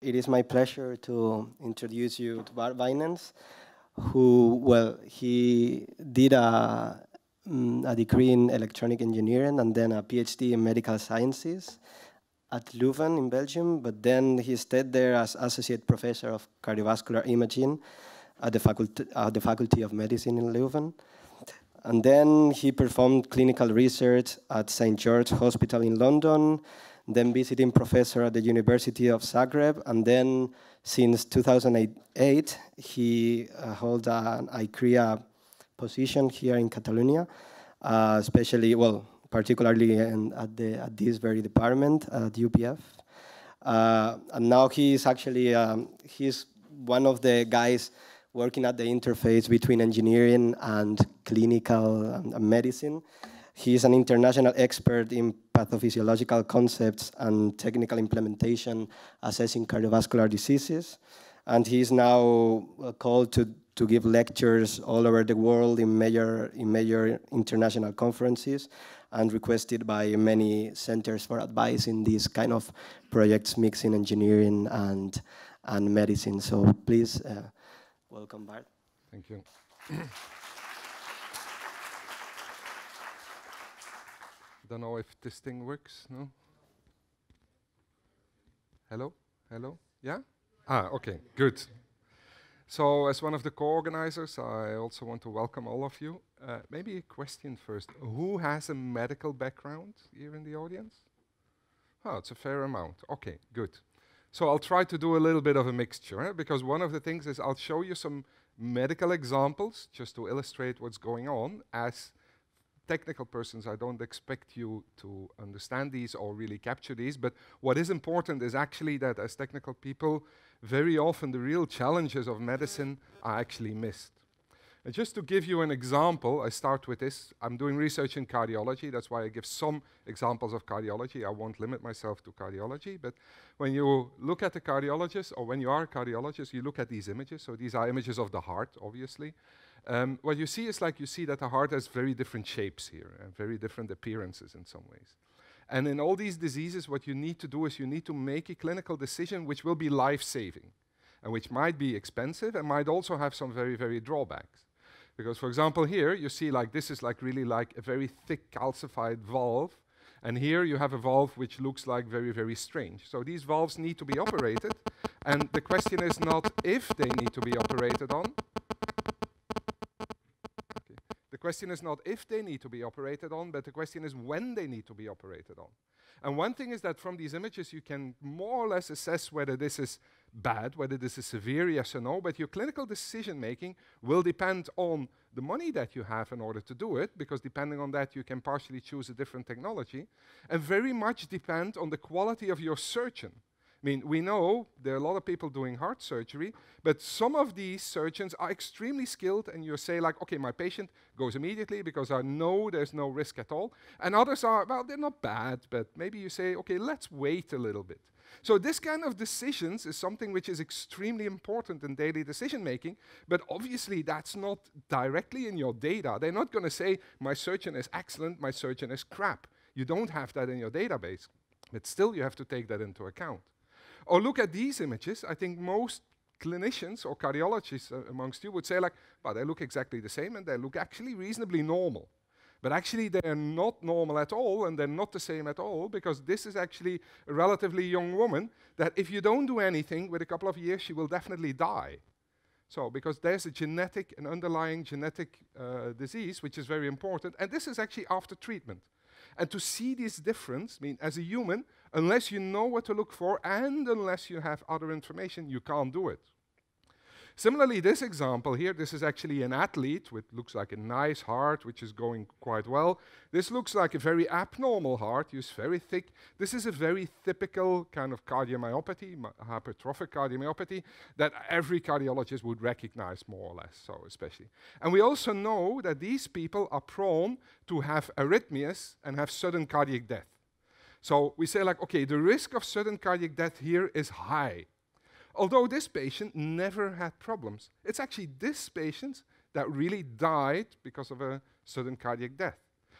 It is my pleasure to introduce you to Bart Binance, who, well, he did a, mm, a degree in electronic engineering and then a PhD in medical sciences at Leuven in Belgium, but then he stayed there as associate professor of cardiovascular imaging at the, faculty, at the Faculty of Medicine in Leuven. And then he performed clinical research at St. George Hospital in London, then visiting professor at the University of Zagreb, and then since 2008, he uh, holds an ICREA position here in Catalonia, uh, especially, well, particularly in, at, the, at this very department at UPF. Uh, and now he is actually, um, he's one of the guys working at the interface between engineering and clinical and medicine. He is an international expert in pathophysiological concepts and technical implementation assessing cardiovascular diseases. And he is now uh, called to, to give lectures all over the world in major, in major international conferences and requested by many centers for advice in these kind of projects, mixing engineering and, and medicine. So please uh, welcome Bart. Thank you. don't know if this thing works, no? Hello? Hello? Yeah? Ah, okay, good. So, as one of the co organizers, I also want to welcome all of you. Uh, maybe a question first. Who has a medical background here in the audience? Oh, it's a fair amount. Okay, good. So, I'll try to do a little bit of a mixture eh, because one of the things is I'll show you some medical examples just to illustrate what's going on as technical persons, I don't expect you to understand these or really capture these. But what is important is actually that as technical people, very often the real challenges of medicine are actually missed. And just to give you an example, I start with this. I'm doing research in cardiology. That's why I give some examples of cardiology. I won't limit myself to cardiology. But when you look at a cardiologist, or when you are a cardiologist, you look at these images. So these are images of the heart, obviously. Um, what you see is like you see that the heart has very different shapes here uh, very different appearances in some ways. And in all these diseases, what you need to do is you need to make a clinical decision which will be life saving and which might be expensive and might also have some very, very drawbacks. Because, for example, here you see like this is like really like a very thick calcified valve. And here you have a valve which looks like very, very strange. So these valves need to be operated. And the question is not if they need to be operated on, question is not if they need to be operated on, but the question is when they need to be operated on. And one thing is that from these images, you can more or less assess whether this is bad, whether this is severe, yes or no, but your clinical decision making will depend on the money that you have in order to do it, because depending on that, you can partially choose a different technology, and very much depend on the quality of your surgeon. I mean, we know there are a lot of people doing heart surgery, but some of these surgeons are extremely skilled, and you say, like, okay, my patient goes immediately because I know there's no risk at all. And others are, well, they're not bad, but maybe you say, okay, let's wait a little bit. So, this kind of decisions is something which is extremely important in daily decision making, but obviously that's not directly in your data. They're not going to say, my surgeon is excellent, my surgeon is crap. You don't have that in your database, but still you have to take that into account or look at these images. I think most clinicians or cardiologists uh, amongst you would say like, well, they look exactly the same and they look actually reasonably normal. But actually, they're not normal at all, and they're not the same at all, because this is actually a relatively young woman that if you don't do anything, with a couple of years, she will definitely die. So, because there's a genetic, an underlying genetic uh, disease, which is very important, and this is actually after treatment. And to see this difference, I mean, as a human, Unless you know what to look for and unless you have other information, you can't do it. Similarly, this example here, this is actually an athlete with looks like a nice heart, which is going quite well. This looks like a very abnormal heart, it's very thick. This is a very typical kind of cardiomyopathy, hypertrophic cardiomyopathy, that every cardiologist would recognize more or less, so especially. And we also know that these people are prone to have arrhythmias and have sudden cardiac death. So we say like, okay, the risk of sudden cardiac death here is high. Although this patient never had problems. It's actually this patient that really died because of a sudden cardiac death.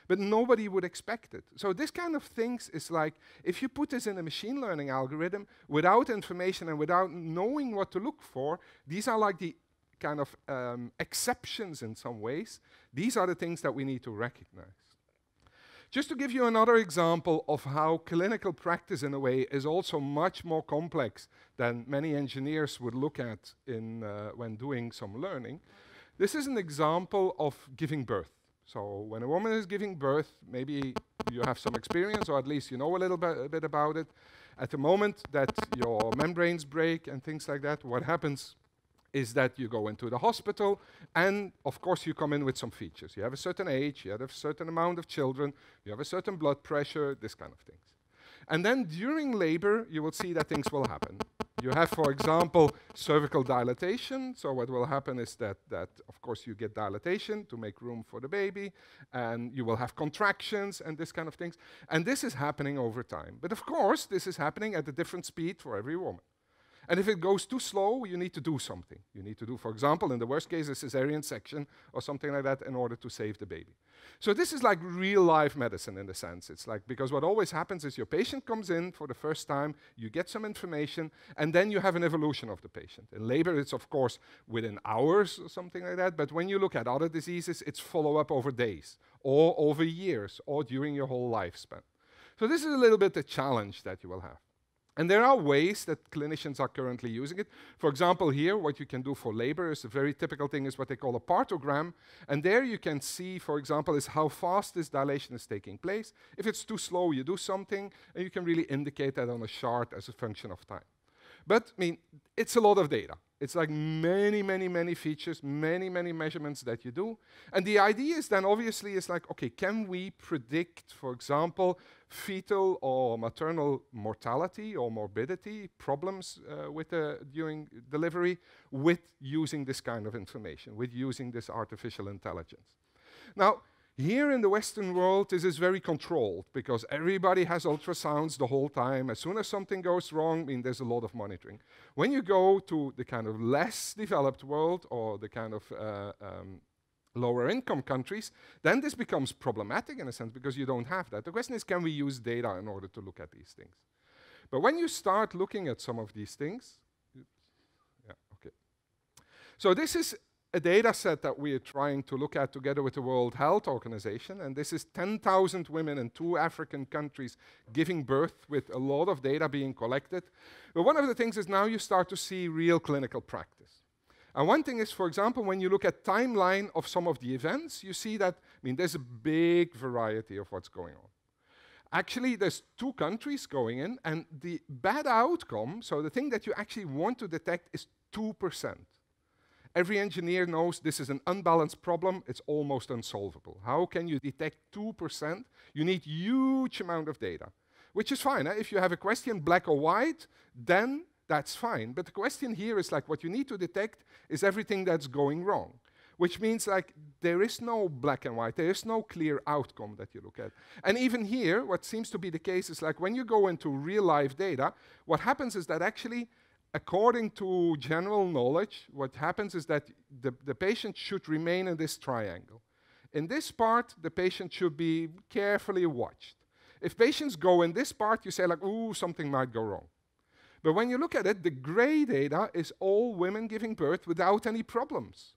But nobody would expect it. So this kind of things is like, if you put this in a machine learning algorithm without information and without knowing what to look for, these are like the kind of um, exceptions in some ways. These are the things that we need to recognize. Just to give you another example of how clinical practice, in a way, is also much more complex than many engineers would look at in, uh, when doing some learning, this is an example of giving birth. So when a woman is giving birth, maybe you have some experience, or at least you know a little bit about it. At the moment that your membranes break and things like that, what happens is that you go into the hospital and of course you come in with some features. You have a certain age, you have a certain amount of children, you have a certain blood pressure, this kind of things. And then during labor, you will see that things will happen. You have, for example, cervical dilatation. So what will happen is that, that, of course, you get dilatation to make room for the baby, and you will have contractions and this kind of things. And this is happening over time. But of course, this is happening at a different speed for every woman. And if it goes too slow, you need to do something. You need to do, for example, in the worst case, a cesarean section or something like that in order to save the baby. So this is like real life medicine in the sense. It's like, because what always happens is your patient comes in for the first time, you get some information, and then you have an evolution of the patient. In labor, it's of course within hours or something like that, but when you look at other diseases, it's follow up over days or over years or during your whole lifespan. So this is a little bit the challenge that you will have. And there are ways that clinicians are currently using it. For example, here, what you can do for labor is a very typical thing is what they call a partogram. And there you can see, for example, is how fast this dilation is taking place. If it's too slow, you do something, and you can really indicate that on a chart as a function of time. But, I mean, it's a lot of data. It's like many, many, many features, many, many measurements that you do. And the idea is then obviously is like, okay, can we predict, for example, fetal or maternal mortality or morbidity problems uh, with uh, during delivery with using this kind of information, with using this artificial intelligence? Now, here in the Western world, this is very controlled because everybody has ultrasounds the whole time. As soon as something goes wrong, I mean, there's a lot of monitoring. When you go to the kind of less developed world or the kind of uh, um, lower income countries, then this becomes problematic in a sense because you don't have that. The question is, can we use data in order to look at these things? But when you start looking at some of these things, yeah, okay. So this is a data set that we are trying to look at together with the World Health Organization, and this is 10,000 women in two African countries giving birth with a lot of data being collected. But one of the things is now you start to see real clinical practice. And one thing is, for example, when you look at timeline of some of the events, you see that, I mean, there's a big variety of what's going on. Actually, there's two countries going in, and the bad outcome, so the thing that you actually want to detect is 2%. Every engineer knows this is an unbalanced problem, it's almost unsolvable. How can you detect 2%? You need huge amount of data, which is fine. Eh? If you have a question, black or white, then that's fine. But the question here is like what you need to detect is everything that's going wrong, which means like there is no black and white, there is no clear outcome that you look at. And even here, what seems to be the case is like when you go into real life data, what happens is that actually according to general knowledge, what happens is that the, the patient should remain in this triangle. In this part, the patient should be carefully watched. If patients go in this part, you say like, ooh, something might go wrong. But when you look at it, the gray data is all women giving birth without any problems.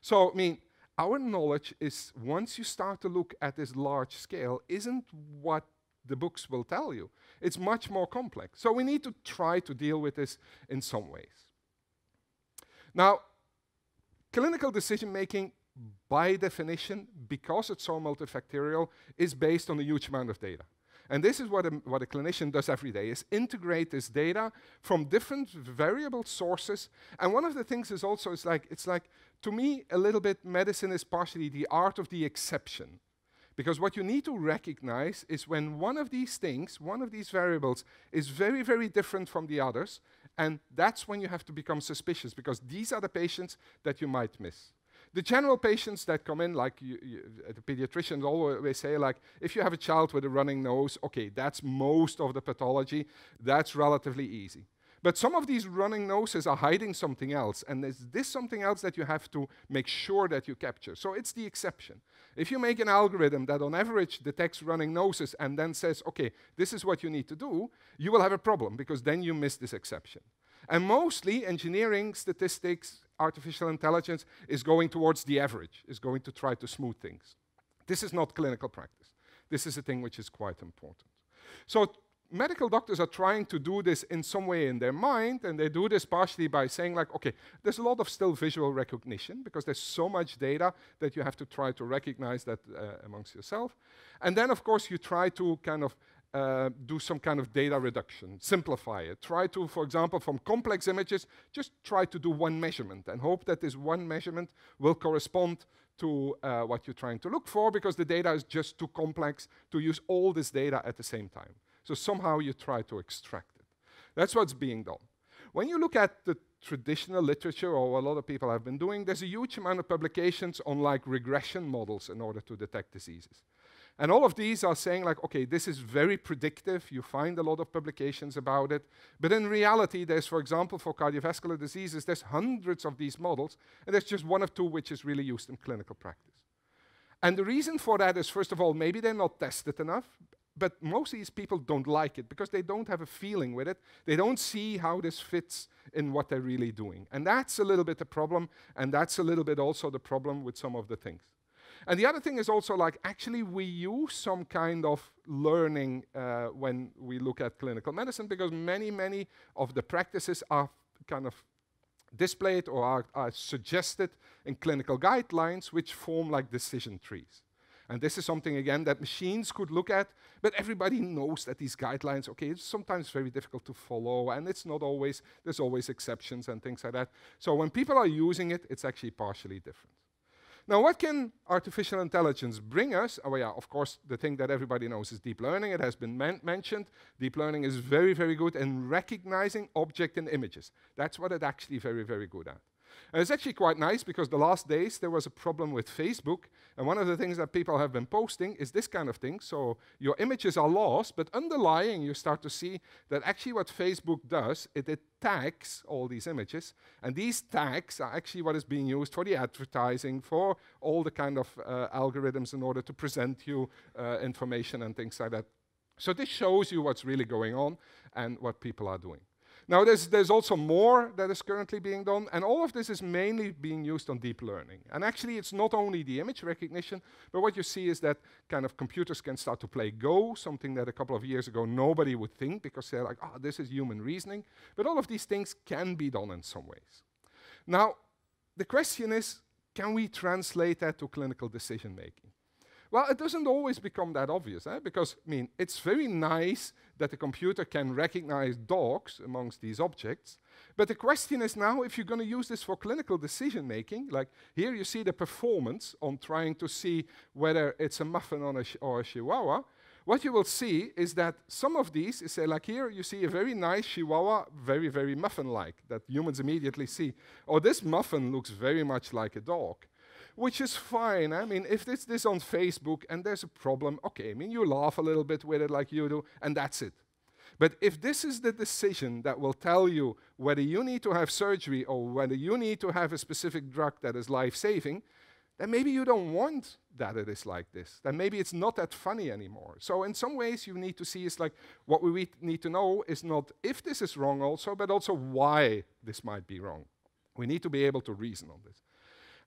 So, I mean, our knowledge is, once you start to look at this large scale, isn't what the books will tell you. It's much more complex. So we need to try to deal with this in some ways. Now, clinical decision making, by definition, because it's so multifactorial, is based on a huge amount of data. And this is what a, what a clinician does every day, is integrate this data from different variable sources. And one of the things is also, it's like, it's like, to me, a little bit, medicine is partially the art of the exception. Because what you need to recognize is when one of these things, one of these variables, is very, very different from the others, and that's when you have to become suspicious, because these are the patients that you might miss. The general patients that come in, like you, you, the pediatricians always say, like, if you have a child with a running nose, okay, that's most of the pathology, that's relatively easy. But some of these running noses are hiding something else, and is this something else that you have to make sure that you capture? So it's the exception. If you make an algorithm that on average detects running noses and then says, okay, this is what you need to do, you will have a problem because then you miss this exception. And mostly engineering, statistics, artificial intelligence is going towards the average, is going to try to smooth things. This is not clinical practice. This is a thing which is quite important. So medical doctors are trying to do this in some way in their mind, and they do this partially by saying, like, okay, there's a lot of still visual recognition because there's so much data that you have to try to recognize that uh, amongst yourself. And then, of course, you try to kind of uh, do some kind of data reduction, simplify it. Try to, for example, from complex images, just try to do one measurement and hope that this one measurement will correspond to uh, what you're trying to look for because the data is just too complex to use all this data at the same time. So somehow you try to extract it. That's what's being done. When you look at the traditional literature, or a lot of people have been doing, there's a huge amount of publications on like regression models in order to detect diseases. And all of these are saying like, okay, this is very predictive. You find a lot of publications about it. But in reality, there's, for example, for cardiovascular diseases, there's hundreds of these models, and there's just one of two which is really used in clinical practice. And the reason for that is, first of all, maybe they're not tested enough, but most of these people don't like it because they don't have a feeling with it. They don't see how this fits in what they're really doing. And that's a little bit the problem, and that's a little bit also the problem with some of the things. And the other thing is also like actually we use some kind of learning uh, when we look at clinical medicine because many, many of the practices are kind of displayed or are, are suggested in clinical guidelines which form like decision trees. And this is something, again, that machines could look at, but everybody knows that these guidelines, okay, it's sometimes very difficult to follow, and it's not always, there's always exceptions and things like that. So when people are using it, it's actually partially different. Now, what can artificial intelligence bring us? Oh, yeah, of course, the thing that everybody knows is deep learning. It has been mentioned. Deep learning is very, very good in recognizing objects and images. That's what it's actually very, very good at. And it's actually quite nice because the last days there was a problem with Facebook. And one of the things that people have been posting is this kind of thing. So your images are lost, but underlying you start to see that actually what Facebook does, it, it tags all these images. And these tags are actually what is being used for the advertising, for all the kind of uh, algorithms in order to present you uh, information and things like that. So this shows you what's really going on and what people are doing. Now, there's, there's also more that is currently being done, and all of this is mainly being used on deep learning. And actually, it's not only the image recognition, but what you see is that kind of computers can start to play Go, something that a couple of years ago nobody would think because they're like, oh, this is human reasoning. But all of these things can be done in some ways. Now, the question is, can we translate that to clinical decision making? Well, it doesn't always become that obvious, eh? because, I mean, it's very nice that the computer can recognize dogs amongst these objects. But the question is now if you're going to use this for clinical decision making, like here you see the performance on trying to see whether it's a muffin a or a chihuahua. What you will see is that some of these, say, like here, you see a very nice chihuahua, very, very muffin like, that humans immediately see. Oh, this muffin looks very much like a dog which is fine. I mean, if it's this on Facebook and there's a problem, okay, I mean, you laugh a little bit with it like you do, and that's it. But if this is the decision that will tell you whether you need to have surgery or whether you need to have a specific drug that is life saving, then maybe you don't want that it is like this. Then maybe it's not that funny anymore. So, in some ways, you need to see is like what we need to know is not if this is wrong, also, but also why this might be wrong. We need to be able to reason on this.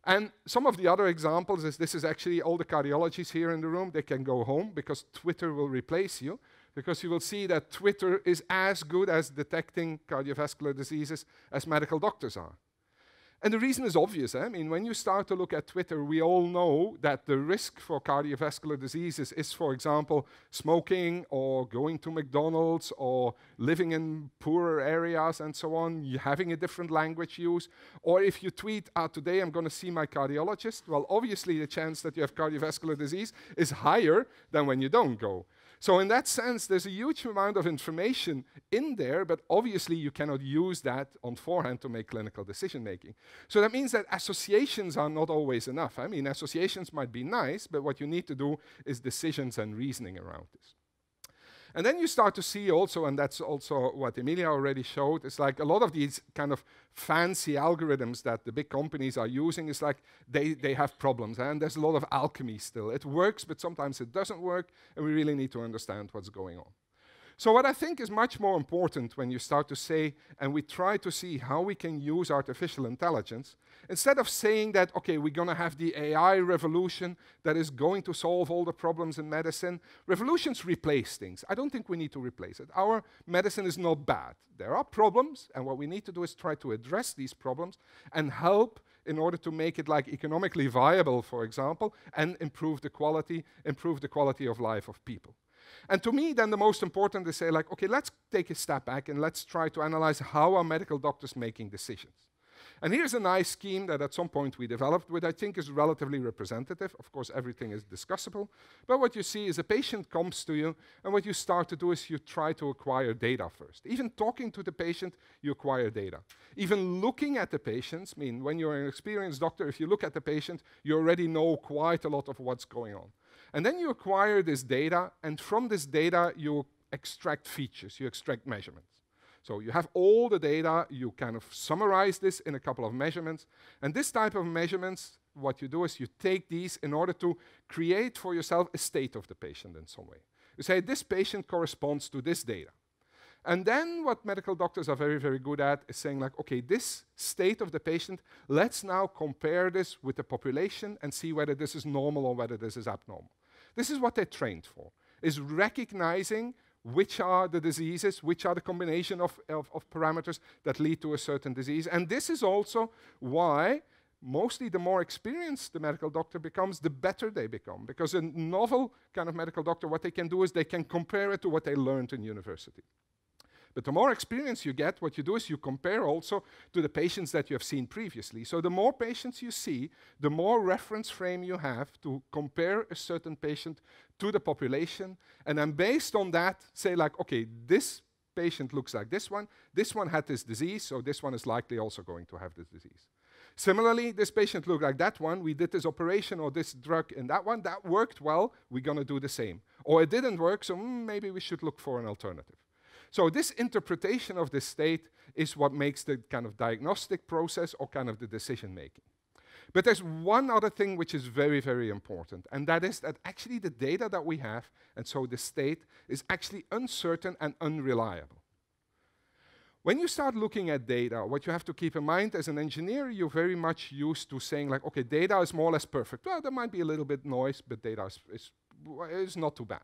And some of the other examples is this is actually all the cardiologists here in the room, they can go home because Twitter will replace you because you will see that Twitter is as good as detecting cardiovascular diseases as medical doctors are. And the reason is obvious. Eh? I mean, when you start to look at Twitter, we all know that the risk for cardiovascular diseases is, for example, smoking or going to McDonald's or living in poorer areas and so on, having a different language use. Or if you tweet, ah, today I'm going to see my cardiologist, well, obviously the chance that you have cardiovascular disease is higher than when you don't go. So, in that sense, there's a huge amount of information in there, but obviously you cannot use that on forehand to make clinical decision making. So, that means that associations are not always enough. I mean, associations might be nice, but what you need to do is decisions and reasoning around this. And then you start to see also, and that's also what Emilia already showed, it's like a lot of these kind of fancy algorithms that the big companies are using, it's like they, they have problems. And there's a lot of alchemy still. It works, but sometimes it doesn't work, and we really need to understand what's going on. So, what I think is much more important when you start to say, and we try to see how we can use artificial intelligence, instead of saying that, okay, we're going to have the AI revolution that is going to solve all the problems in medicine, revolutions replace things. I don't think we need to replace it. Our medicine is not bad. There are problems, and what we need to do is try to address these problems and help in order to make it like economically viable, for example, and improve the quality, improve the quality of life of people. And to me, then the most important is say, like, okay, let's take a step back and let's try to analyze how are medical doctors making decisions. And here's a nice scheme that at some point we developed, which I think is relatively representative. Of course, everything is discussable. But what you see is a patient comes to you, and what you start to do is you try to acquire data first. Even talking to the patient, you acquire data. Even looking at the patients, I mean, when you're an experienced doctor, if you look at the patient, you already know quite a lot of what's going on. And then you acquire this data, and from this data, you extract features, you extract measurements. So you have all the data, you kind of summarize this in a couple of measurements. And this type of measurements, what you do is you take these in order to create for yourself a state of the patient in some way. You say, this patient corresponds to this data. And then what medical doctors are very, very good at is saying like, okay, this state of the patient, let's now compare this with the population and see whether this is normal or whether this is abnormal. This is what they're trained for, is recognizing which are the diseases, which are the combination of, of, of, parameters that lead to a certain disease. And this is also why mostly the more experienced the medical doctor becomes, the better they become. Because a novel kind of medical doctor, what they can do is they can compare it to what they learned in university. But the more experience you get, what you do is you compare also to the patients that you have seen previously. So the more patients you see, the more reference frame you have to compare a certain patient to the population. And then based on that, say like, okay, this patient looks like this one, this one had this disease, so this one is likely also going to have this disease. Similarly, this patient looked like that one, we did this operation or this drug in that one, that worked well, we're going to do the same. Or it didn't work, so mm, maybe we should look for an alternative. So this interpretation of the state is what makes the kind of diagnostic process or kind of the decision making. But there's one other thing which is very, very important, and that is that actually the data that we have, and so the state, is actually uncertain and unreliable. When you start looking at data, what you have to keep in mind as an engineer, you're very much used to saying like, okay, data is more or less perfect. Well, there might be a little bit noise, but data is, is, is not too bad.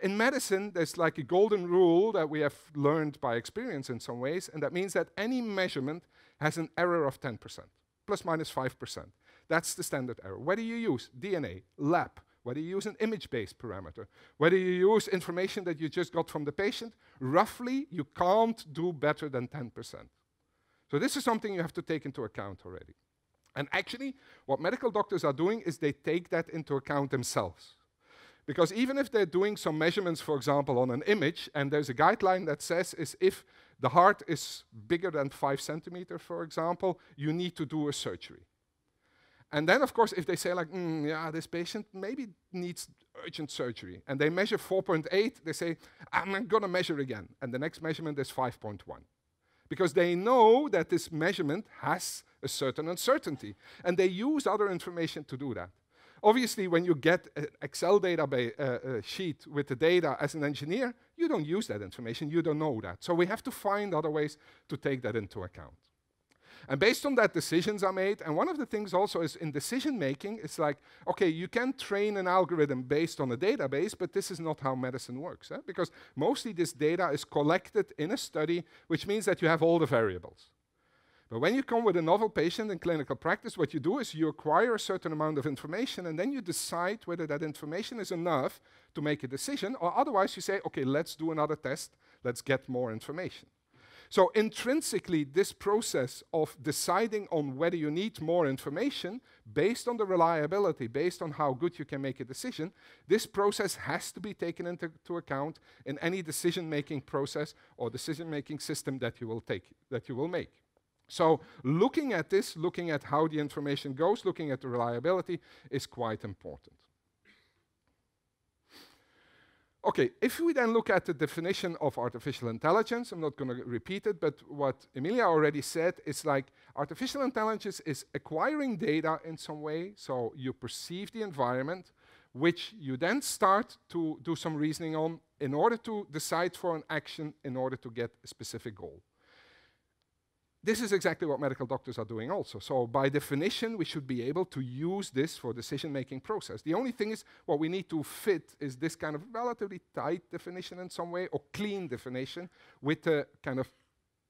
In medicine, there's like a golden rule that we have learned by experience in some ways, and that means that any measurement has an error of 10%, plus minus 5%. That's the standard error. Whether you use DNA, lab, whether you use an image-based parameter, whether you use information that you just got from the patient, roughly you can't do better than 10%. So this is something you have to take into account already. And actually, what medical doctors are doing is they take that into account themselves. Because even if they're doing some measurements, for example, on an image, and there's a guideline that says is if the heart is bigger than five centimeter, for example, you need to do a surgery. And then, of course, if they say like, mm, yeah, this patient maybe needs urgent surgery, and they measure 4.8, they say, I'm gonna measure again, and the next measurement is 5.1. Because they know that this measurement has a certain uncertainty, and they use other information to do that. Obviously, when you get an Excel database uh, uh, sheet with the data as an engineer, you don't use that information, you don't know that. So we have to find other ways to take that into account. And based on that, decisions are made. And one of the things also is in decision making, it's like, okay, you can train an algorithm based on a database, but this is not how medicine works. Eh? Because mostly this data is collected in a study, which means that you have all the variables. But when you come with a novel patient in clinical practice, what you do is you acquire a certain amount of information and then you decide whether that information is enough to make a decision, or otherwise you say, okay, let's do another test, let's get more information. So intrinsically, this process of deciding on whether you need more information based on the reliability, based on how good you can make a decision, this process has to be taken into account in any decision-making process or decision-making system that you will take, that you will make. So looking at this, looking at how the information goes, looking at the reliability is quite important. Okay, if we then look at the definition of artificial intelligence, I'm not going to repeat it, but what Emilia already said is like artificial intelligence is acquiring data in some way, so you perceive the environment, which you then start to do some reasoning on in order to decide for an action in order to get a specific goal. This is exactly what medical doctors are doing also. So by definition, we should be able to use this for decision-making process. The only thing is what we need to fit is this kind of relatively tight definition in some way or clean definition with the kind of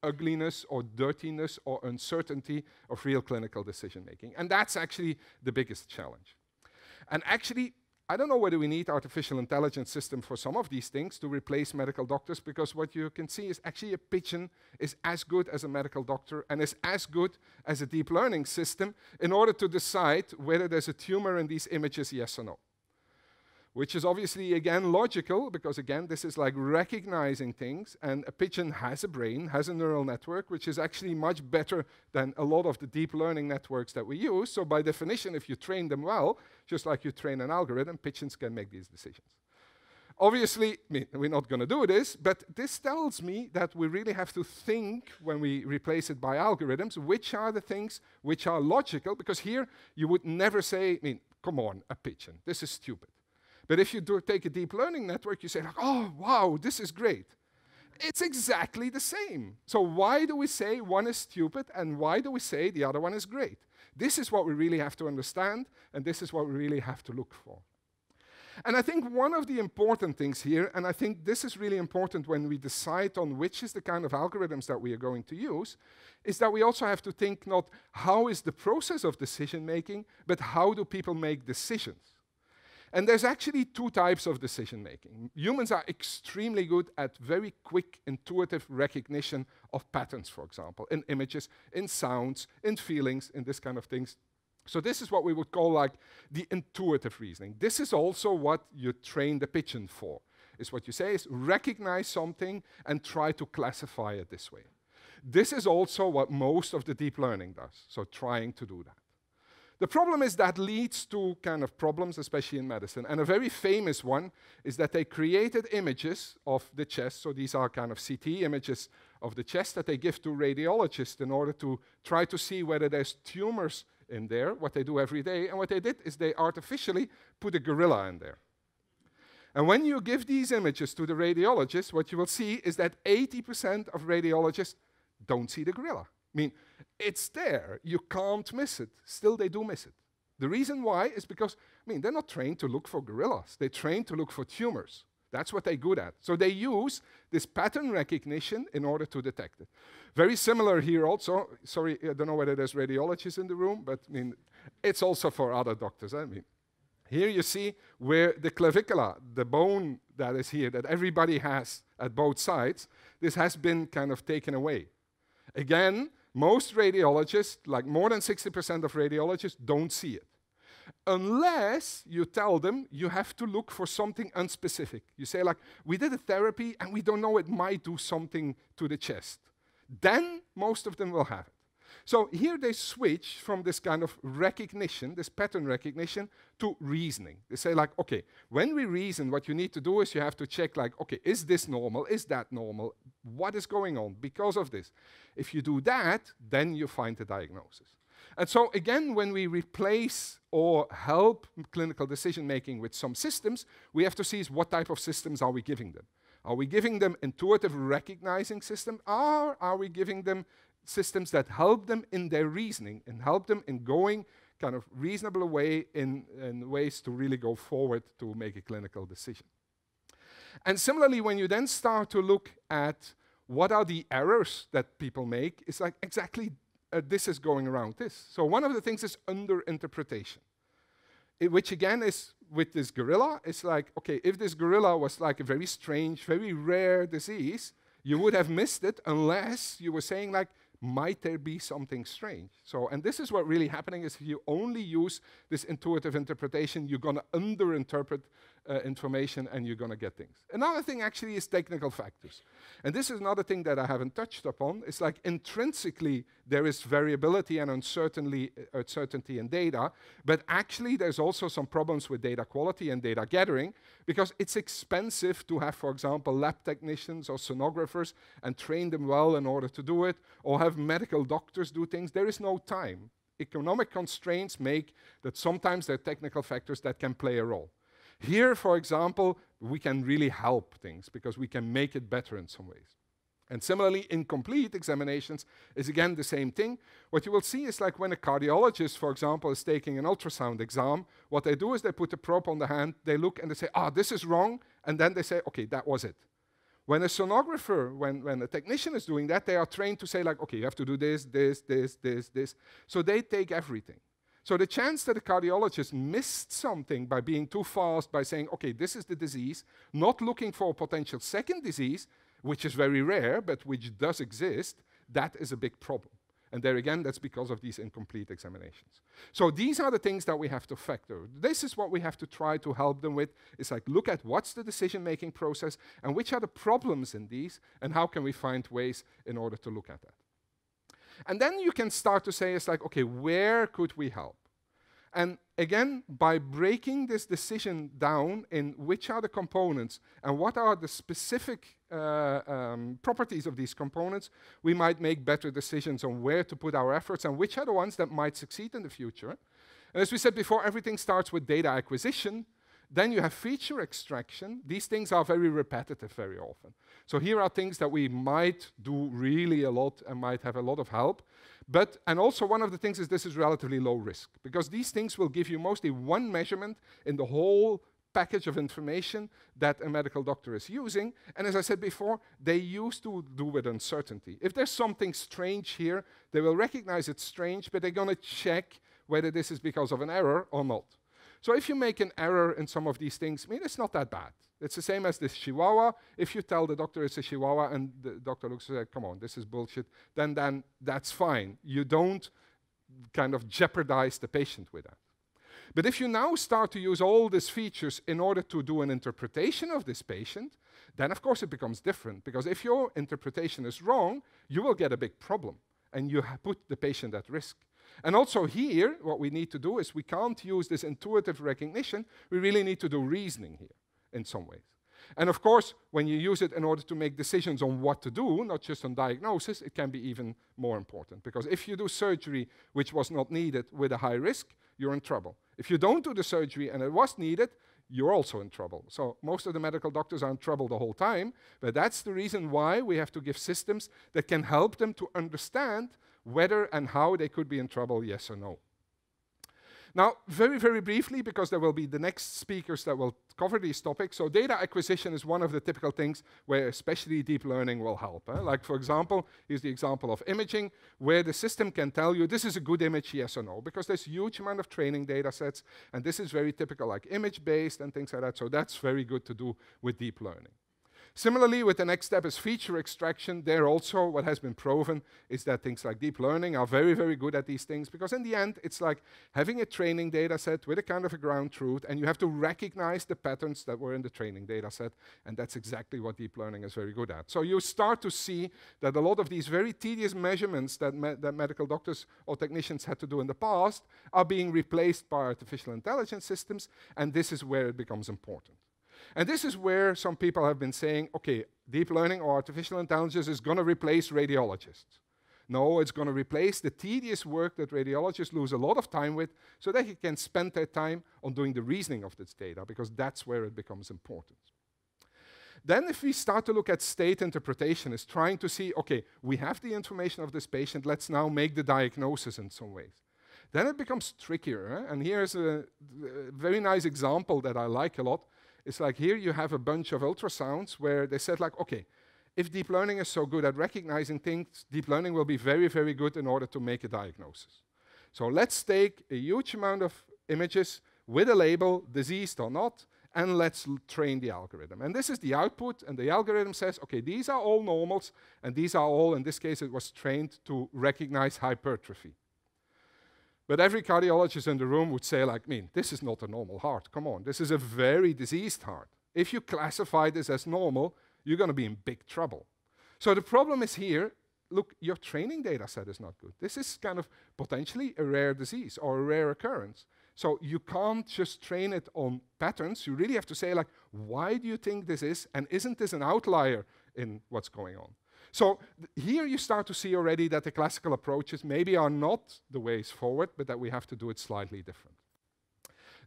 ugliness or dirtiness or uncertainty of real clinical decision-making. And that's actually the biggest challenge. And actually, I don't know whether we need artificial intelligence system for some of these things to replace medical doctors, because what you can see is actually a pigeon is as good as a medical doctor and is as good as a deep learning system in order to decide whether there's a tumor in these images, yes or no which is obviously again logical because again this is like recognizing things and a pigeon has a brain has a neural network which is actually much better than a lot of the deep learning networks that we use so by definition if you train them well just like you train an algorithm pigeons can make these decisions obviously I mean, we're not going to do this but this tells me that we really have to think when we replace it by algorithms which are the things which are logical because here you would never say i mean come on a pigeon this is stupid but if you do take a deep learning network, you say, like, oh, wow, this is great. It's exactly the same. So why do we say one is stupid and why do we say the other one is great? This is what we really have to understand and this is what we really have to look for. And I think one of the important things here, and I think this is really important when we decide on which is the kind of algorithms that we are going to use, is that we also have to think not how is the process of decision making, but how do people make decisions? And there's actually two types of decision making. Humans are extremely good at very quick, intuitive recognition of patterns, for example, in images, in sounds, in feelings, in this kind of things. So this is what we would call like the intuitive reasoning. This is also what you train the pigeon for. Is what you say is recognize something and try to classify it this way. This is also what most of the deep learning does, so trying to do that. The problem is that leads to kind of problems, especially in medicine. And a very famous one is that they created images of the chest. So these are kind of CT images of the chest that they give to radiologists in order to try to see whether there's tumors in there, what they do every day. And what they did is they artificially put a gorilla in there. And when you give these images to the radiologist, what you will see is that 80% of radiologists don't see the gorilla. I mean, it's there. You can't miss it. Still, they do miss it. The reason why is because, I mean, they're not trained to look for gorillas. They're trained to look for tumors. That's what they're good at. So they use this pattern recognition in order to detect it. Very similar here also. Sorry, I don't know whether there's radiologists in the room, but I mean, it's also for other doctors. I mean, here you see where the clavicula, the bone that is here, that everybody has at both sides, this has been kind of taken away. Again, most radiologists, like more than 60% of radiologists, don't see it. Unless you tell them you have to look for something unspecific. You say, like, we did a therapy and we don't know it might do something to the chest. Then most of them will have it. So here they switch from this kind of recognition, this pattern recognition, to reasoning. They say like, okay, when we reason, what you need to do is you have to check like, okay, is this normal? Is that normal? What is going on because of this? If you do that, then you find the diagnosis. And so again, when we replace or help clinical decision making with some systems, we have to see what type of systems are we giving them. Are we giving them intuitive recognizing system or are we giving them systems that help them in their reasoning and help them in going kind of reasonable way in, in ways to really go forward to make a clinical decision. And similarly, when you then start to look at what are the errors that people make, it's like exactly uh, this is going around this. So one of the things is underinterpretation, which again is with this gorilla, it's like, okay, if this gorilla was like a very strange, very rare disease, you would have missed it unless you were saying like, might there be something strange? So, and this is what really happening is if you only use this intuitive interpretation, you're going to underinterpret uh, information and you're going to get things. Another thing actually is technical factors. And this is another thing that I haven't touched upon. It's like intrinsically there is variability and uncertainty, uh, uncertainty in data, but actually there's also some problems with data quality and data gathering because it's expensive to have, for example, lab technicians or sonographers and train them well in order to do it or have medical doctors do things. There is no time economic constraints make that sometimes there are technical factors that can play a role. Here, for example, we can really help things because we can make it better in some ways. And similarly, incomplete examinations is again the same thing. What you will see is like when a cardiologist, for example, is taking an ultrasound exam, what they do is they put a probe on the hand, they look and they say, ah, oh, this is wrong, and then they say, okay, that was it. When a sonographer, when, when a technician is doing that, they are trained to say like, okay, you have to do this, this, this, this, this. So they take everything. So the chance that a cardiologist missed something by being too fast, by saying, okay, this is the disease, not looking for a potential second disease, which is very rare, but which does exist, that is a big problem. And there again, that's because of these incomplete examinations. So these are the things that we have to factor. This is what we have to try to help them with. It's like, look at what's the decision-making process and which are the problems in these and how can we find ways in order to look at that. And then you can start to say, it's like, okay, where could we help? And again, by breaking this decision down in which are the components and what are the specific uh, um, properties of these components, we might make better decisions on where to put our efforts and which are the ones that might succeed in the future. And as we said before, everything starts with data acquisition. Then you have feature extraction. These things are very repetitive very often. So here are things that we might do really a lot and might have a lot of help. But, and also one of the things is this is relatively low risk because these things will give you mostly one measurement in the whole package of information that a medical doctor is using. And as I said before, they used to do with uncertainty. If there's something strange here, they will recognize it's strange, but they're going to check whether this is because of an error or not. So if you make an error in some of these things, I mean, it's not that bad. It's the same as this chihuahua. If you tell the doctor it's a chihuahua and the doctor looks like, come on, this is bullshit, then, then that's fine. You don't kind of jeopardize the patient with that. But if you now start to use all these features in order to do an interpretation of this patient, then of course it becomes different. Because if your interpretation is wrong, you will get a big problem and you put the patient at risk. And also here, what we need to do is we can't use this intuitive recognition. We really need to do reasoning here in some ways. And of course, when you use it in order to make decisions on what to do, not just on diagnosis, it can be even more important. Because if you do surgery which was not needed with a high risk, you're in trouble. If you don't do the surgery and it was needed, you're also in trouble. So most of the medical doctors are in trouble the whole time, but that's the reason why we have to give systems that can help them to understand whether and how they could be in trouble, yes or no. Now, very, very briefly, because there will be the next speakers that will cover these topics. So, data acquisition is one of the typical things where, especially, deep learning will help. Eh? Like, for example, here's the example of imaging, where the system can tell you this is a good image, yes or no, because there's huge amount of training data sets, and this is very typical, like image based and things like that. So, that's very good to do with deep learning. Similarly, with the next step is feature extraction. There also, what has been proven is that things like deep learning are very, very good at these things because in the end, it's like having a training data set with a kind of a ground truth, and you have to recognize the patterns that were in the training data set, and that's exactly what deep learning is very good at. So you start to see that a lot of these very tedious measurements that, me that medical doctors or technicians had to do in the past are being replaced by artificial intelligence systems, and this is where it becomes important. And this is where some people have been saying, okay, deep learning or artificial intelligence is going to replace radiologists. No, it's going to replace the tedious work that radiologists lose a lot of time with so that they can spend their time on doing the reasoning of this data because that's where it becomes important. Then if we start to look at state interpretation, is trying to see, okay, we have the information of this patient, let's now make the diagnosis in some ways. Then it becomes trickier. Eh? And here's a very nice example that I like a lot. It's like here you have a bunch of ultrasounds where they said like, okay, if deep learning is so good at recognizing things, deep learning will be very, very good in order to make a diagnosis. So let's take a huge amount of images with a label, diseased or not, and let's train the algorithm. And this is the output, and the algorithm says, okay, these are all normals, and these are all, in this case, it was trained to recognize hypertrophy. But every cardiologist in the room would say, like me, this is not a normal heart. Come on, this is a very diseased heart. If you classify this as normal, you're going to be in big trouble. So the problem is here look, your training data set is not good. This is kind of potentially a rare disease or a rare occurrence. So you can't just train it on patterns. You really have to say, like, why do you think this is? And isn't this an outlier in what's going on? So here you start to see already that the classical approaches maybe are not the ways forward, but that we have to do it slightly different.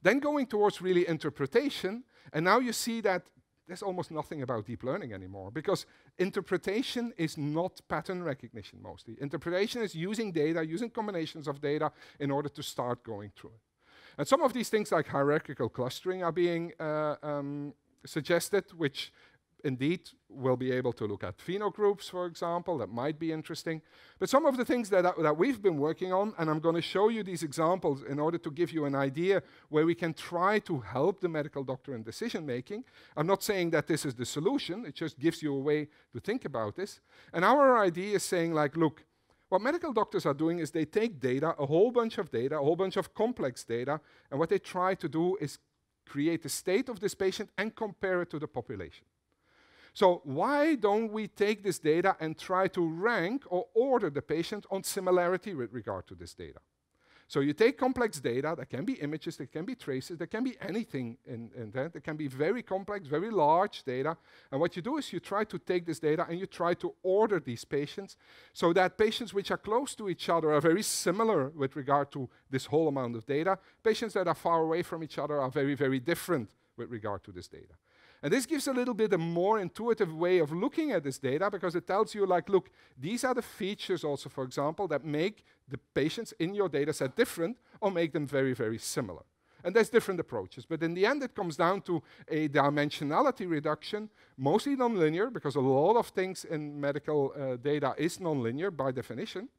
Then going towards really interpretation, and now you see that there's almost nothing about deep learning anymore because interpretation is not pattern recognition mostly. Interpretation is using data, using combinations of data in order to start going through it. And some of these things like hierarchical clustering are being uh, um, suggested, which indeed, we'll be able to look at phenogroups, for example, that might be interesting. But some of the things that, uh, that we've been working on, and I'm going to show you these examples in order to give you an idea where we can try to help the medical doctor in decision making. I'm not saying that this is the solution, it just gives you a way to think about this. And our idea is saying, like, look, what medical doctors are doing is they take data, a whole bunch of data, a whole bunch of complex data, and what they try to do is create the state of this patient and compare it to the population. So why don't we take this data and try to rank or order the patient on similarity with regard to this data? So you take complex data, that can be images, that can be traces, that can be anything in, in that. It can be very complex, very large data. And what you do is you try to take this data and you try to order these patients so that patients which are close to each other are very similar with regard to this whole amount of data. Patients that are far away from each other are very, very different with regard to this data. And this gives a little bit a more intuitive way of looking at this data because it tells you, like, look, these are the features also, for example, that make the patients in your data set different or make them very, very similar. And there's different approaches. But in the end, it comes down to a dimensionality reduction, mostly nonlinear, because a lot of things in medical uh, data is nonlinear by definition.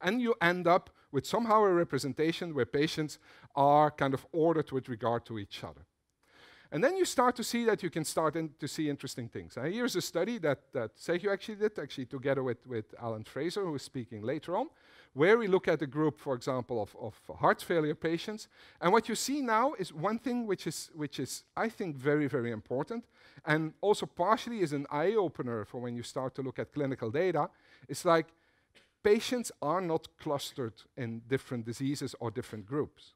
And you end up with somehow a representation where patients are kind of ordered with regard to each other. And then you start to see that you can start to see interesting things. Uh, here's a study that, that actually did, actually together with, with Alan Fraser, who is speaking later on, where we look at a group, for example, of, of heart failure patients. And what you see now is one thing which is, which is, I think, very, very important, and also partially is an eye-opener for when you start to look at clinical data. It's like patients are not clustered in different diseases or different groups.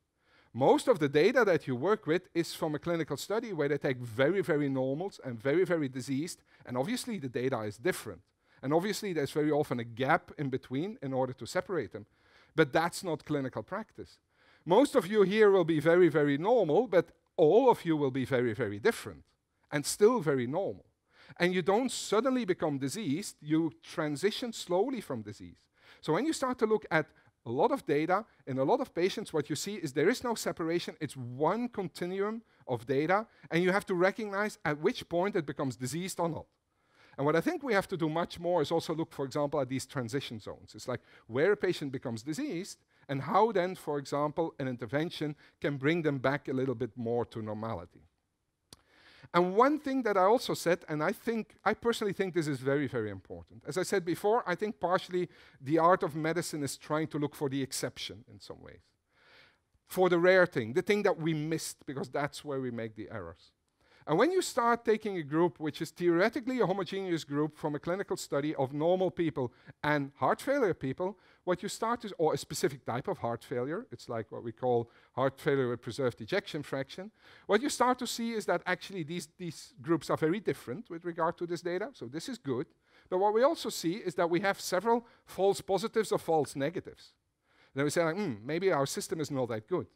Most of the data that you work with is from a clinical study where they take very, very normals and very, very diseased, and obviously the data is different. And obviously there's very often a gap in between in order to separate them. But that's not clinical practice. Most of you here will be very, very normal, but all of you will be very, very different and still very normal. And you don't suddenly become diseased, you transition slowly from disease. So when you start to look at a lot of data. In a lot of patients, what you see is there is no separation. It's one continuum of data, and you have to recognize at which point it becomes diseased or not. And what I think we have to do much more is also look, for example, at these transition zones. It's like where a patient becomes diseased and how then, for example, an intervention can bring them back a little bit more to normality. And one thing that I also said, and I think I personally think this is very, very important. As I said before, I think partially the art of medicine is trying to look for the exception in some ways. For the rare thing, the thing that we missed, because that's where we make the errors. And when you start taking a group which is theoretically a homogeneous group from a clinical study of normal people and heart failure people, what you start is, or a specific type of heart failure, it's like what we call heart failure with preserved ejection fraction, what you start to see is that actually these, these groups are very different with regard to this data, so this is good. But what we also see is that we have several false positives or false negatives. then we say, like, mm, maybe our system is not that good.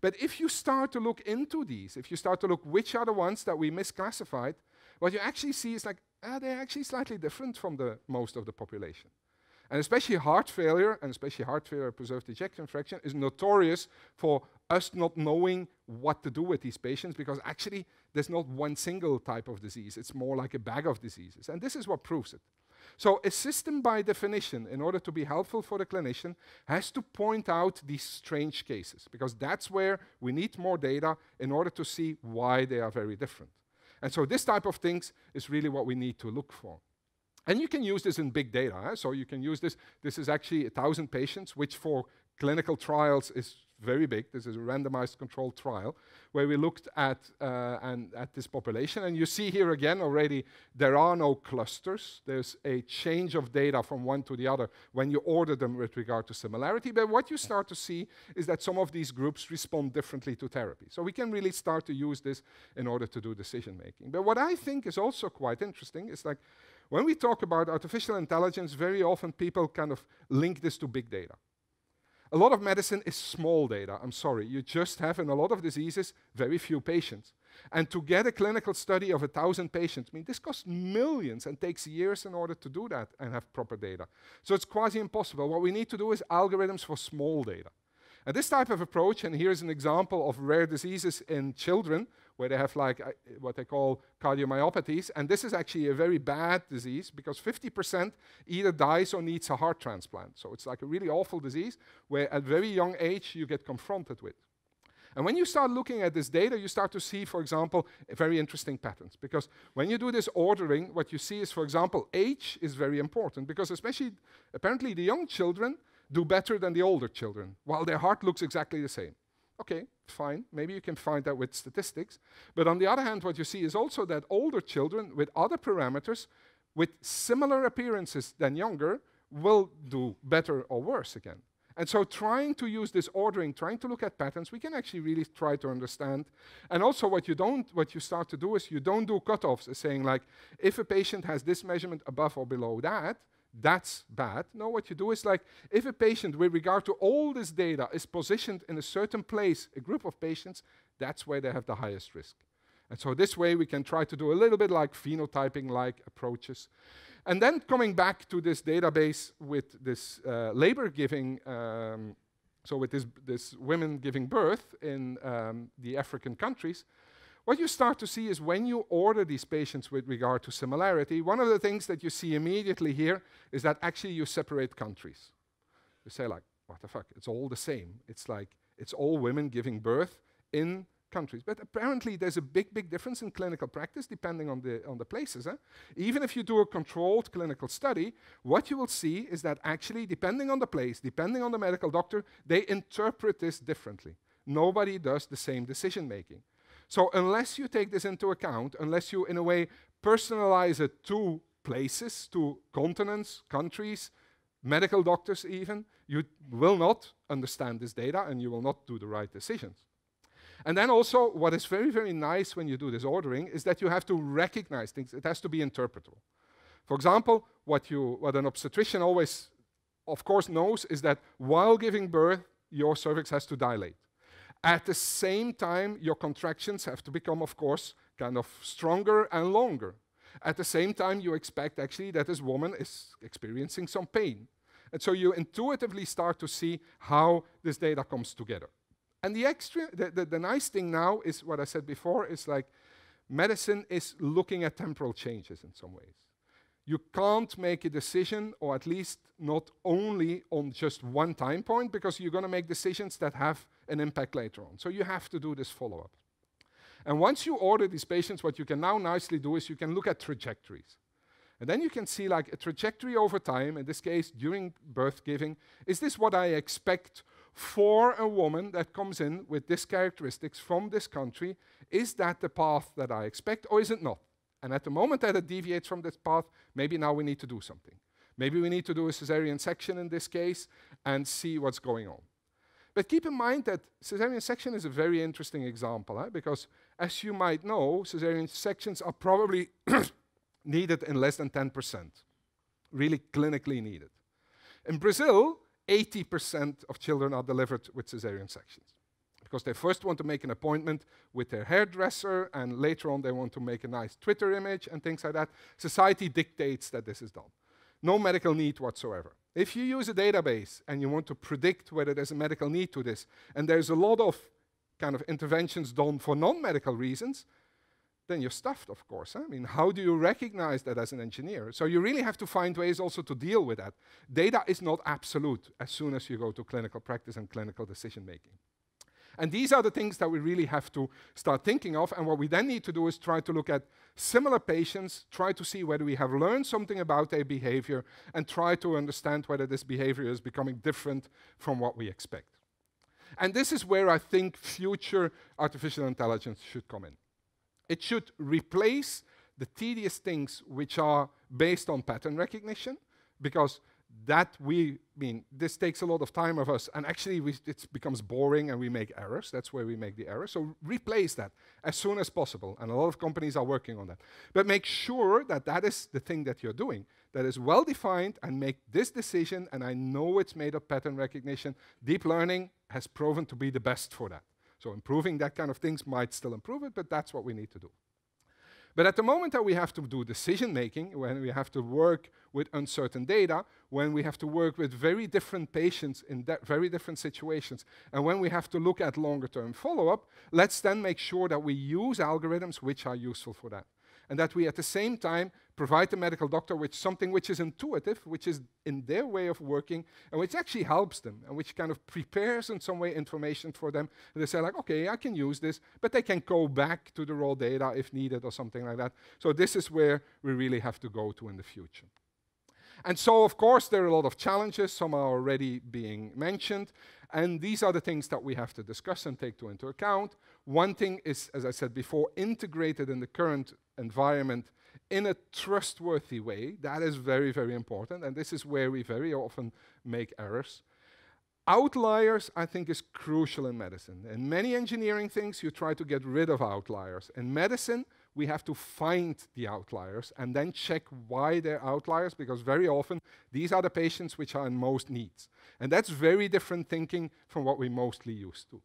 But if you start to look into these, if you start to look which are the ones that we misclassified, what you actually see is like, ah, they're actually slightly different from the most of the population. And especially heart failure, and especially heart failure preserved ejection fraction, is notorious for us not knowing what to do with these patients because actually there's not one single type of disease. It's more like a bag of diseases. And this is what proves it. So a system by definition, in order to be helpful for the clinician, has to point out these strange cases because that's where we need more data in order to see why they are very different. And so this type of things is really what we need to look for. And you can use this in big data. Eh? So you can use this. This is actually 1,000 patients, which for clinical trials is very big. This is a randomized controlled trial where we looked at, uh, and at this population. And you see here again already, there are no clusters. There's a change of data from one to the other when you order them with regard to similarity. But what you start to see is that some of these groups respond differently to therapy. So we can really start to use this in order to do decision making. But what I think is also quite interesting is like, when we talk about artificial intelligence, very often people kind of link this to big data. A lot of medicine is small data, I'm sorry. You just have, in a lot of diseases, very few patients. And to get a clinical study of 1,000 patients, I mean, this costs millions and takes years in order to do that and have proper data. So it's quasi impossible. What we need to do is algorithms for small data. And this type of approach, and here's an example of rare diseases in children, where they have like uh, what they call cardiomyopathies. And this is actually a very bad disease because 50% either dies or needs a heart transplant. So it's like a really awful disease where at very young age you get confronted with. And when you start looking at this data, you start to see, for example, very interesting patterns. Because when you do this ordering, what you see is, for example, age is very important. Because especially, apparently, the young children do better than the older children, while their heart looks exactly the same. Okay, fine. Maybe you can find that with statistics. But on the other hand, what you see is also that older children with other parameters, with similar appearances than younger, will do better or worse again. And so trying to use this ordering, trying to look at patterns, we can actually really try to understand. And also what you don't, what you start to do is you don't do cutoffs offs saying like, if a patient has this measurement above or below that, that's bad. No, what you do is like if a patient, with regard to all this data, is positioned in a certain place, a group of patients, that's where they have the highest risk. And so this way we can try to do a little bit like phenotyping-like approaches. And then coming back to this database with this uh, labor giving, um, so with this, this women giving birth in um, the African countries, what you start to see is when you order these patients with regard to similarity, one of the things that you see immediately here is that actually you separate countries. You say like, what the fuck, it's all the same. It's like, it's all women giving birth in countries. But apparently there's a big, big difference in clinical practice depending on the, on the places. Eh? Even if you do a controlled clinical study, what you will see is that actually, depending on the place, depending on the medical doctor, they interpret this differently. Nobody does the same decision making. So unless you take this into account, unless you, in a way, personalize it to places, to continents, countries, medical doctors even, you will not understand this data and you will not do the right decisions. And then also, what is very, very nice when you do this ordering is that you have to recognize things. It has to be interpretable. For example, what, you, what an obstetrician always, of course, knows is that while giving birth, your cervix has to dilate. At the same time, your contractions have to become, of course, kind of stronger and longer. At the same time, you expect actually that this woman is experiencing some pain. And so you intuitively start to see how this data comes together. And the, extra, the, the, the nice thing now is what I said before, is like medicine is looking at temporal changes in some ways you can't make a decision, or at least not only on just one time point, because you're going to make decisions that have an impact later on. So you have to do this follow-up. And once you order these patients, what you can now nicely do is you can look at trajectories. And then you can see like a trajectory over time, in this case during birth giving, is this what I expect for a woman that comes in with this characteristics from this country? Is that the path that I expect or is it not? And at the moment that it deviates from this path, maybe now we need to do something. Maybe we need to do a cesarean section in this case and see what's going on. But keep in mind that cesarean section is a very interesting example eh? because, as you might know, cesarean sections are probably needed in less than 10%, really clinically needed. In Brazil, 80% of children are delivered with cesarean sections because they first want to make an appointment with their hairdresser and later on they want to make a nice Twitter image and things like that. Society dictates that this is done. No medical need whatsoever. If you use a database and you want to predict whether there's a medical need to this, and there's a lot of kind of interventions done for non-medical reasons, then you're stuffed, of course. Huh? I mean, how do you recognize that as an engineer? So you really have to find ways also to deal with that. Data is not absolute as soon as you go to clinical practice and clinical decision making. And these are the things that we really have to start thinking of. And what we then need to do is try to look at similar patients, try to see whether we have learned something about their behavior, and try to understand whether this behavior is becoming different from what we expect. And this is where I think future artificial intelligence should come in. It should replace the tedious things which are based on pattern recognition, because that we I mean this takes a lot of time of us and actually it becomes boring and we make errors that's where we make the error so replace that as soon as possible and a lot of companies are working on that but make sure that that is the thing that you're doing that is well defined and make this decision and i know it's made of pattern recognition deep learning has proven to be the best for that so improving that kind of things might still improve it but that's what we need to do but at the moment that we have to do decision making, when we have to work with uncertain data, when we have to work with very different patients in very different situations, and when we have to look at longer term follow up, let's then make sure that we use algorithms which are useful for that and that we at the same time provide the medical doctor with something which is intuitive, which is in their way of working, and which actually helps them, and which kind of prepares in some way information for them. And they say like, okay, I can use this, but they can go back to the raw data if needed or something like that. So this is where we really have to go to in the future. And so, of course, there are a lot of challenges. Some are already being mentioned. And these are the things that we have to discuss and take to into account. One thing is, as I said before, integrated in the current environment in a trustworthy way. That is very, very important. And this is where we very often make errors. Outliers, I think, is crucial in medicine. In many engineering things, you try to get rid of outliers. In medicine, we have to find the outliers and then check why they're outliers, because very often these are the patients which are in most needs. And that's very different thinking from what we mostly used to.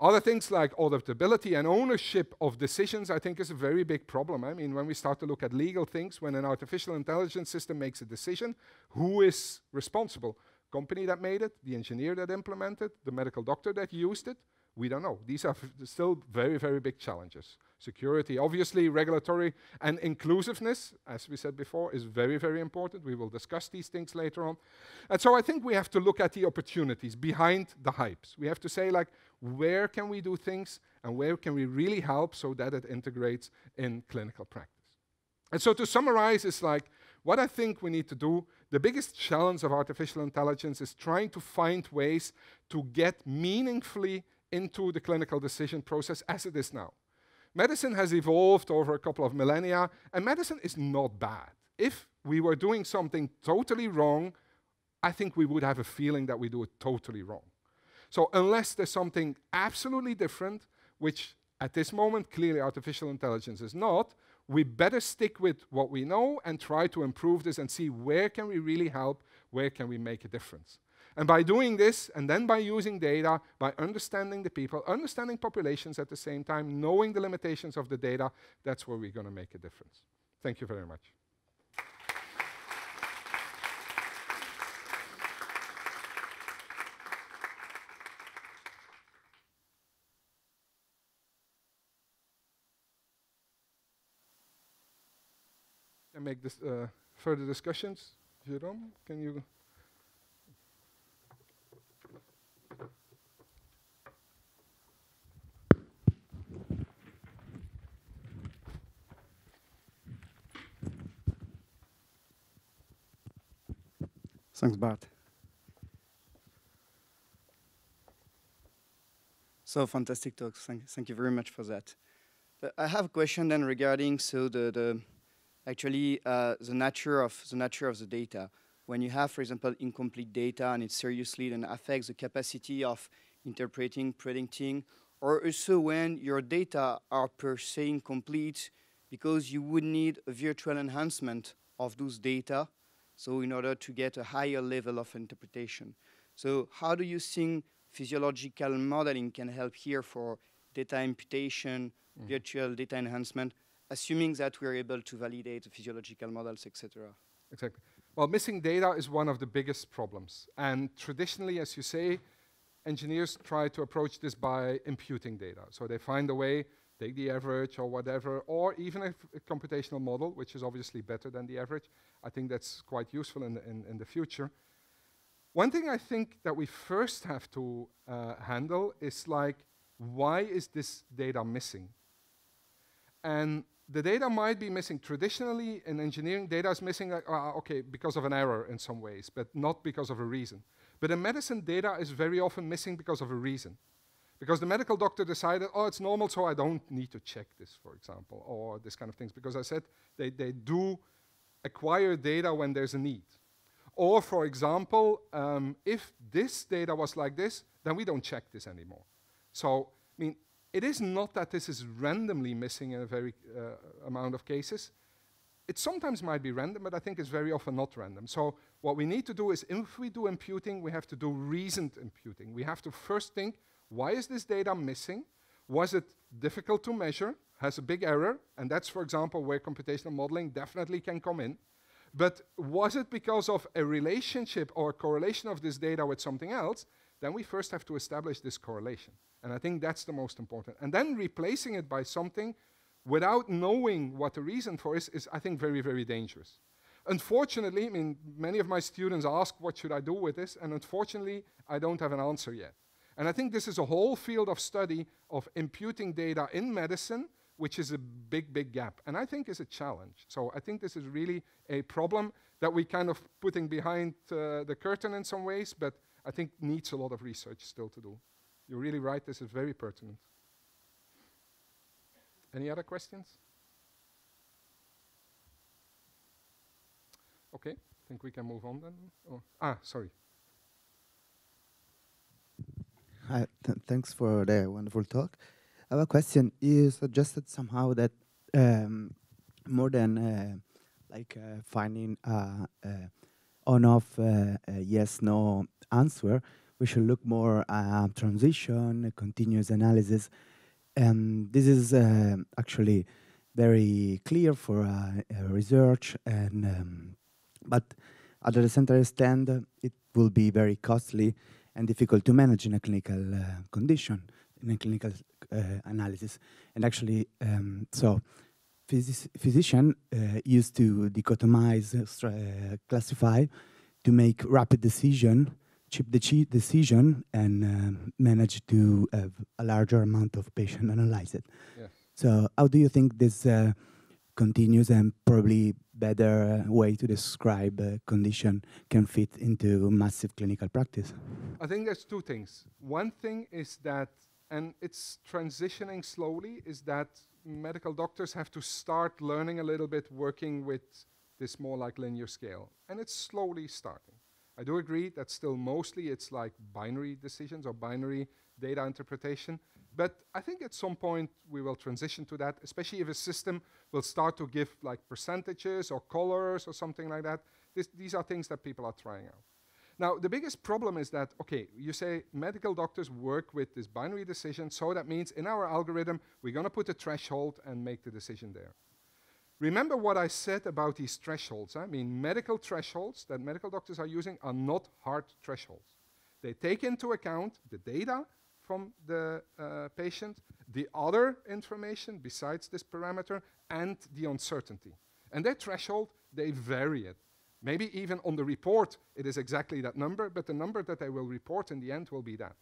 Other things like auditability and ownership of decisions, I think, is a very big problem. I mean, when we start to look at legal things, when an artificial intelligence system makes a decision, who is responsible? Company that made it, the engineer that implemented, the medical doctor that used it, we don't know. These are still very, very big challenges. Security, obviously, regulatory and inclusiveness, as we said before, is very, very important. We will discuss these things later on. And so I think we have to look at the opportunities behind the hypes. We have to say, like, where can we do things and where can we really help so that it integrates in clinical practice? And so to summarize, it's like what I think we need to do. The biggest challenge of artificial intelligence is trying to find ways to get meaningfully into the clinical decision process as it is now. Medicine has evolved over a couple of millennia, and medicine is not bad. If we were doing something totally wrong, I think we would have a feeling that we do it totally wrong. So, unless there's something absolutely different, which at this moment clearly artificial intelligence is not, we better stick with what we know and try to improve this and see where can we really help, where can we make a difference. And by doing this, and then by using data, by understanding the people, understanding populations at the same time, knowing the limitations of the data, that's where we're going to make a difference. Thank you very much. make this uh, further discussions. Jerome, can you Thanks, Bart. So fantastic talks. Thank, thank you very much for that. But uh, I have a question then regarding so the, the actually uh, the nature of the nature of the data. When you have, for example, incomplete data and it seriously then affects the capacity of interpreting, predicting, or also when your data are per se incomplete because you would need a virtual enhancement of those data so in order to get a higher level of interpretation. So how do you think physiological modeling can help here for data imputation, mm. virtual data enhancement, assuming that we're able to validate the physiological models, etc. Exactly. Well, missing data is one of the biggest problems. And traditionally, as you say, engineers try to approach this by imputing data. So they find a way take the average or whatever, or even a, a, computational model, which is obviously better than the average. I think that's quite useful in the, in, in the future. One thing I think that we first have to uh, handle is like, why is this data missing? And the data might be missing. Traditionally, in engineering, data is missing, uh, uh, okay, because of an error in some ways, but not because of a reason. But in medicine, data is very often missing because of a reason because the medical doctor decided, oh, it's normal, so I don't need to check this, for example, or this kind of things, because I said they, they do acquire data when there's a need. Or, for example, um, if this data was like this, then we don't check this anymore. So, I mean, it is not that this is randomly missing in a very uh, amount of cases. It sometimes might be random, but I think it's very often not random. So what we need to do is, if we do imputing, we have to do reasoned imputing. We have to first think, why is this data missing? Was it difficult to measure? Has a big error? And that's, for example, where computational modeling definitely can come in. But was it because of a relationship or correlation of this data with something else? Then we first have to establish this correlation. And I think that's the most important. And then replacing it by something without knowing what the reason for is, is I think very, very dangerous. Unfortunately, I mean, many of my students ask, what should I do with this? And unfortunately, I don't have an answer yet. And I think this is a whole field of study of imputing data in medicine, which is a big, big gap. And I think is a challenge. So I think this is really a problem that we kind of putting behind uh, the curtain in some ways, but I think needs a lot of research still to do. You're really right, this is very pertinent. Any other questions? Okay, I think we can move on then. Oh, ah, sorry. Hi, th thanks for the wonderful talk. I have a question. You suggested somehow that um, more than uh, like uh, finding a, on-off uh, yes/no answer, we should look more at transition, continuous analysis. And this is uh, actually very clear for uh, research, and um, but at the center stand, it will be very costly and difficult to manage in a clinical uh, condition, in a clinical uh, analysis. And actually, um, so physici physician uh, used to dichotomize, uh, uh, classify, to make rapid decision, cheap de decision, and manage to have a larger amount of patient analyze Yeah. So how do you think this continuous and probably better uh, way to describe a uh, condition can fit into massive clinical practice? I think there's two things. One thing is that, and it's transitioning slowly, is that medical doctors have to start learning a little bit working with this more like linear scale. And it's slowly starting. I do agree that still mostly it's like binary decisions or binary data interpretation. But I think at some point we will transition to that, especially if a system will start to give like percentages or colors or something like that. This, these are things that people are trying out. Now, the biggest problem is that, okay, you say medical doctors work with this binary decision, so that means in our algorithm, we're going to put a threshold and make the decision there. Remember what I said about these thresholds. I mean, medical thresholds that medical doctors are using are not hard thresholds. They take into account the data from the uh, patient, the other information besides this parameter, and the uncertainty. And that threshold, they vary it. Maybe even on the report, it is exactly that number, but the number that they will report in the end will be that.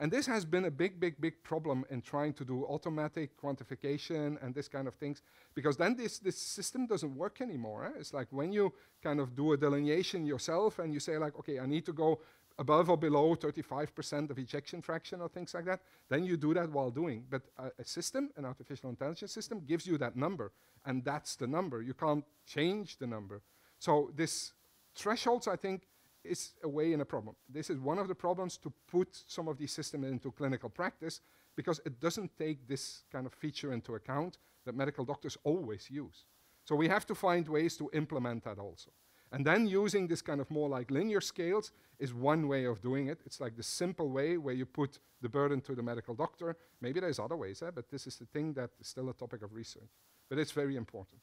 And this has been a big, big, big problem in trying to do automatic quantification and this kind of things, because then this, this system doesn't work anymore. Eh? It's like when you kind of do a delineation yourself and you say like, okay, I need to go above or below 35% of ejection fraction or things like that, then you do that while doing. But a system, an artificial intelligence system, gives you that number, and that's the number. You can't change the number. So this thresholds, I think, is a way in a problem. This is one of the problems to put some of these systems into clinical practice because it doesn't take this kind of feature into account that medical doctors always use. So we have to find ways to implement that also. And then using this kind of more like linear scales is one way of doing it. It's like the simple way where you put the burden to the medical doctor. Maybe there's other ways, eh? but this is the thing that is still a topic of research. But it's very important.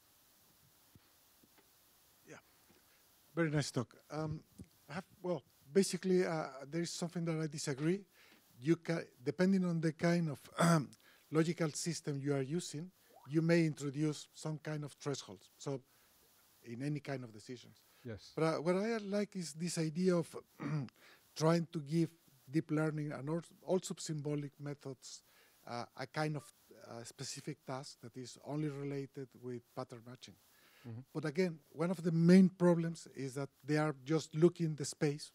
Yeah, very nice talk. Um, well, basically, uh, there is something that I disagree. You depending on the kind of logical system you are using, you may introduce some kind of thresholds. So in any kind of decisions. Yes. But uh, what I like is this idea of trying to give deep learning and also symbolic methods uh, a kind of uh, specific task that is only related with pattern matching. Mm -hmm. But again, one of the main problems is that they are just looking the space,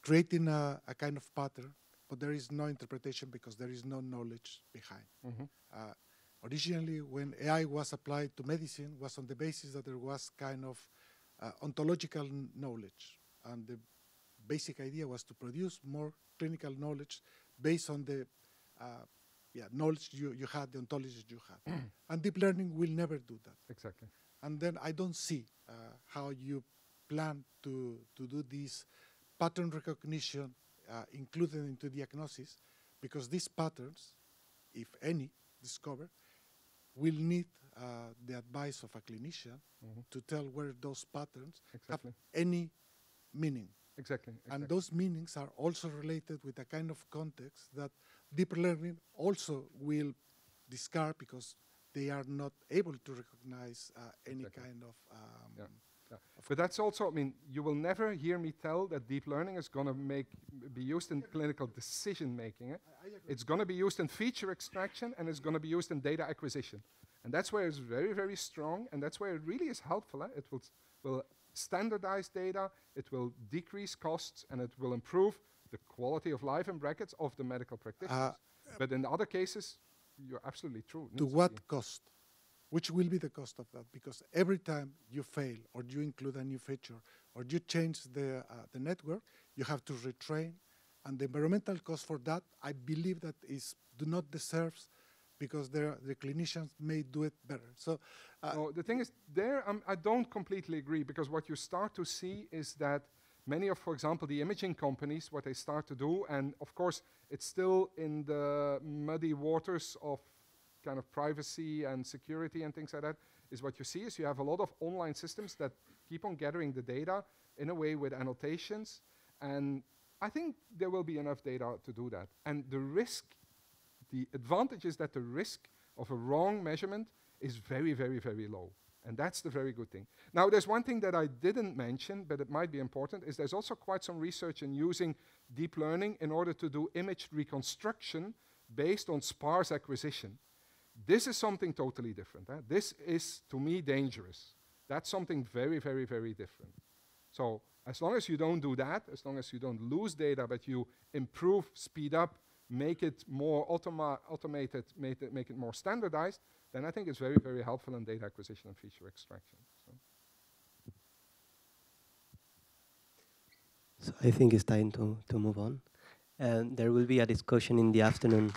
creating a, a kind of pattern, but there is no interpretation because there is no knowledge behind. Mm -hmm originally when AI was applied to medicine was on the basis that there was kind of uh, ontological knowledge. And the basic idea was to produce more clinical knowledge based on the uh, yeah, knowledge you, you had, the ontology you had. and deep learning will never do that. Exactly. And then I don't see uh, how you plan to, to do this pattern recognition uh, included into diagnosis because these patterns, if any, discovered, will need uh, the advice of a clinician mm -hmm. to tell where those patterns exactly. have any meaning. Exactly, exactly, And those meanings are also related with a kind of context that deep learning also will discard because they are not able to recognize uh, any exactly. kind of um, yeah. Yeah. But that's also, I mean, you will never hear me tell that deep learning is going to be used in clinical decision making. Eh? I, I it's going to be used in feature extraction and it's going to be used in data acquisition. And that's where it's very, very strong, and that's where it really is helpful. Eh? It will, will standardize data, it will decrease costs, and it will improve the quality of life, in brackets, of the medical practitioners. Uh, but in other cases, you're absolutely true. To what cost? which will be the cost of that, because every time you fail or you include a new feature or you change the, uh, the network, you have to retrain. And the environmental cost for that, I believe that is do not deserves because the clinicians may do it better. So uh, the thing is, there um, I don't completely agree because what you start to see is that many of, for example, the imaging companies, what they start to do, and of course, it's still in the muddy waters of kind of privacy and security and things like that is what you see is you have a lot of online systems that keep on gathering the data in a way with annotations. And I think there will be enough data to do that. And the risk, the advantage is that the risk of a wrong measurement is very, very, very low. And that's the very good thing. Now, there's one thing that I didn't mention, but it might be important, is there's also quite some research in using deep learning in order to do image reconstruction based on sparse acquisition. This is something totally different. Eh? This is, to me, dangerous. That's something very, very, very different. So as long as you don't do that, as long as you don't lose data, but you improve, speed up, make it more automa automated, make it, make it more standardized, then I think it's very, very helpful in data acquisition and feature extraction. So, so I think it's time to, to move on. And there will be a discussion in the afternoon.